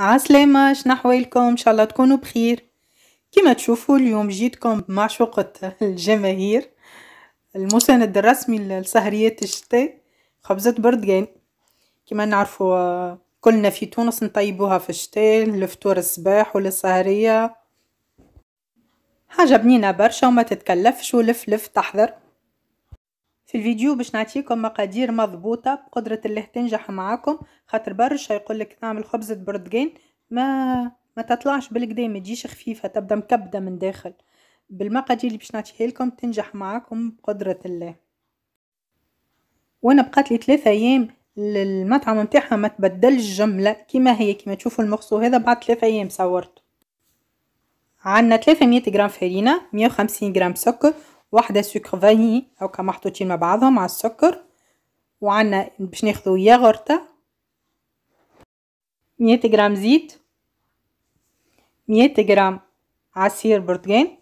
عسلامة شنحوالكم ان شاء الله تكونوا بخير كما تشوفوا اليوم جيتكم بمعشوقة الجماهير المساند الرسمي لسهريات الشتاء خبزة بردقان كما نعرفوا آه، كلنا في تونس نطيبوها في الشتاء لفطور الصباح وللسهرية حاجة بنينة برشا وما تتكلفش ولف لف تحضر في الفيديو باش نعطيكم مقادير مضبوطة بقدرة الله تنجح معاكم خاطر برشا يقولك نعمل خبزة بردقان ما ما تطلعش بالقدا ما تجيش خفيفة تبدا مكبدة من داخل بالمقادير اللي باش نعطيها لكم تنجح معاكم بقدرة الله وانا بقات لي ثلاثة ايام المطعم نتاعها ما تبدلش الجملة كيما هي كيما تشوفوا المخصو هذا بعد ثلاثة ايام صورت عندنا 300 غرام فرينة 150 غرام سكر واحدة سكر فاني هاكا محطوطين مع بعضهم مع السكر وعنا باش ناخذو ياغورتة مية غرام زيت مية غرام عصير برتقال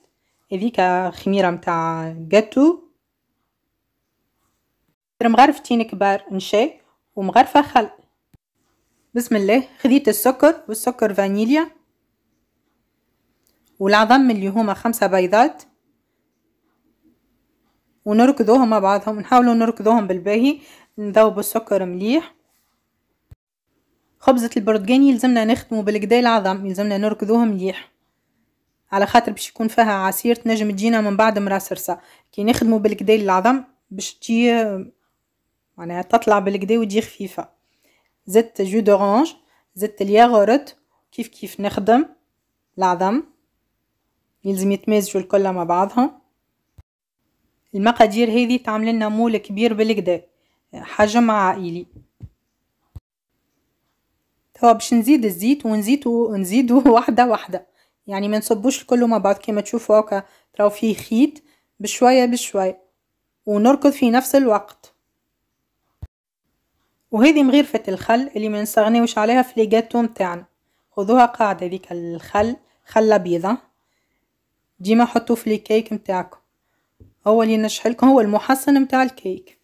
هذيك خميرة متاع جاتو مغرفتين كبار نشاي ومغرفة خل بسم الله خديت السكر والسكر فانيليا والعظم اللي هما خمسة بيضات ونركضوهم مع بعضهم نحاولوا نركضوهم بالباهي نذوبوا السكر مليح خبزة البرتقال يلزمنا نخدمو بالقدا العظم يلزمنا نركضوه مليح على خاطر باش يكون فيها عصير تنجم تجينا من بعد مراسرسة كي نخدمو بالقدا العظم باش تجي معناها تطلع بالقدا وتجي خفيفة زدت جو دورانج زدت الياغورت كيف كيف نخدم العظم يلزم يتمزجوا الكل مع بعضهم المقادير هذه تعمل لنا مول كبير بالكدا حجم عائلي توا باش نزيد الزيت ونزيد ونزيد واحده واحده يعني ما نصبوش الكل مع بعض كيما تشوفوا هكا راهو فيه خيط بشويه بشويه ونركض في نفس الوقت وهذه مغرفة الخل اللي ما نستغنيوش عليها في ليجاتو نتاعنا خذوها قاعدة ذيك الخل خل بيضة ديما حطوه في الكيك نتاعكم هو اللي ينجح لكم هو المحسن متاع الكيك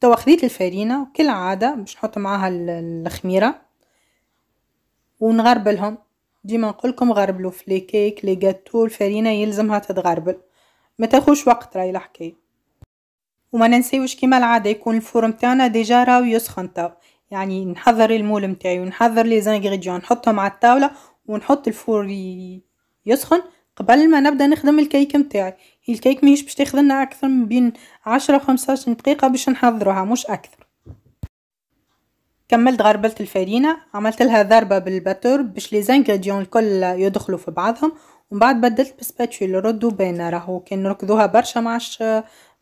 توا خديت الفارينه وكالعاده باش نحط معاها الخميره ونغربلهم ديما نقولكم غربلوا في لي كيك لي جاتو الفارينه يلزمها تتغربل ما تاخوش وقت راهي الحكايه وما ننساوش كيما العاده يكون الفرن تاعنا ديجا راهو يسخن توا يعني نحضر المول نتاعي ونحضر لي زانغريديون نحطهم على الطاوله ونحط الفور يسخن قبل ما نبدا نخدم الكيك نتاعي الكيك ماهيش باش تاخذ لنا اكثر من بين و 15 دقيقه باش نحضروها مش اكثر كملت غربلت الفرينه عملت لها ضربه بالباتور باش لي زانغريديون الكل يدخلوا في بعضهم ومن بعد بدلت بسباتشي ردو بينا راهو كان نركضوها برشا ما عادش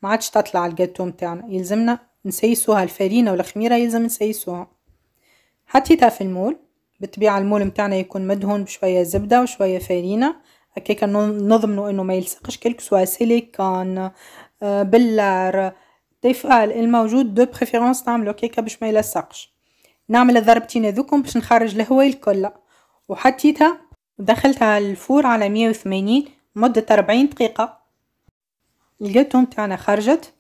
ما عادش تطلع الجاتو نتاعنا يلزمنا نسيسوها الفرينه والخميره يلزم نسيسوها حطيتها في المول بالطبيعه المول نتاعنا يكون مدهون بشويه زبده وشويه فرينه هكاك نضمنوا انه ما يلصقش كلك سوا سيليكون بلار تيفال الموجود دو بريفيرونس نعملو كيكا باش ما يلصقش نعمل الضربتين هذوكم باش نخرج الهواء الكل وحطيتها ودخلتها الفور على 180 مدة 40 دقيقة الجاتو تاعنا خرجت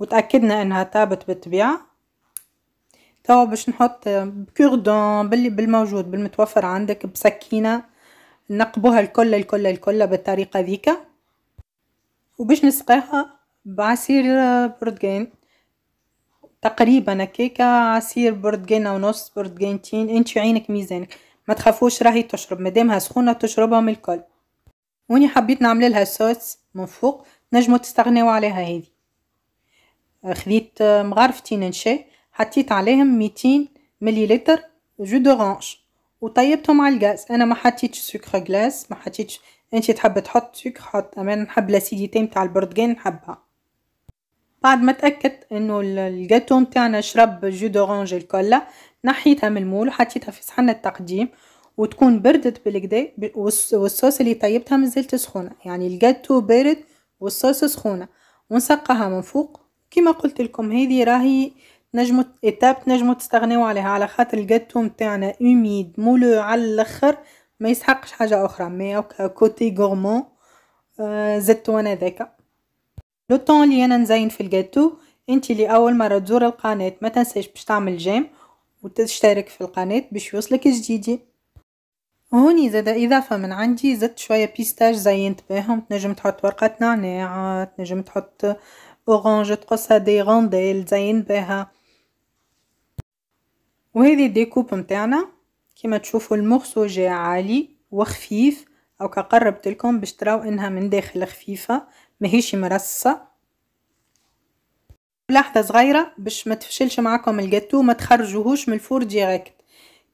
وتأكدنا انها طابت بالطبيعة توا باش نحط كوردون باللي بالموجود بالمتوفر عندك بسكينة نقبوها الكل الكل الكل بالطريقة ذيك وباش نسقيها بعصير برتقان تقريبا هكاكا عصير برتقانة ونص برتقانتين انت عينك ميزانك ما تخافوش راهي تشرب مادامها سخونة تشربها من الكل وني حبيت نعمل لها صوص من فوق نجمو تستغناو عليها هذه خذيت مغرفتين نشا حطيت عليهم ميتين مليلتر جو دورانج وطيبتهم على الغاز انا ما حطيتش سكر غلاس ما حطيتش انت تحب تحط سكر حط اما نحب لاسيديتي نتاع البرتقال نحبها بعد ما تاكدت انه الجاتو نتاعنا شرب جو دورانج الكولا نحيتها من المول وحطيتها في صحن التقديم وتكون بردت بالكدا والصوص اللي طيبتها مازالت سخونه يعني الجاتو بارد والصوص سخونه ونسقها من فوق كما قلت لكم هذه راهي نجمو ايتاب تنجمو تستغنيو عليها على خاطر الجاتو نتاعنا اوميد مولو على الاخر ما يسحقش حاجه اخرى مي كوتي غورمون آه زدت وانا ذاك لو طون اللي انا نزين في الجاتو انت اللي اول مره تزور القناه ما تنساش باش تعمل جيم وتشترك في القناه باش يوصلك جديدي هوني زاد اضافه من عندي زدت شويه بيستاج زينت بهم تنجم تحط ورقه نعناع تنجم تحط اورانج تقصها دي غونديل زين بها وهذه الديكوب متاعنا كما تشوفوا المغصو جاي عالي وخفيف او كقربت لكم باش تراو انها من داخل خفيفه ماهيش مرصه لحظه صغيره باش ما تفشلش معكم الجاتو ما تخرجوهوش من الفور ديريكت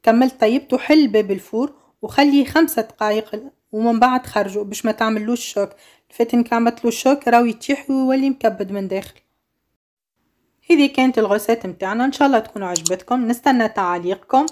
كملت طيبته حل باب الفور وخليه خمسة دقائق ومن بعد خرجوا باش ما تعملوش شوك الفاتن كعملتلو عملتلو شوك راهو يطيح ويولي مكبد من داخل هذه كانت الغسات متاعنا ان شاء الله تكونوا عجبتكم نستنى تعليقكم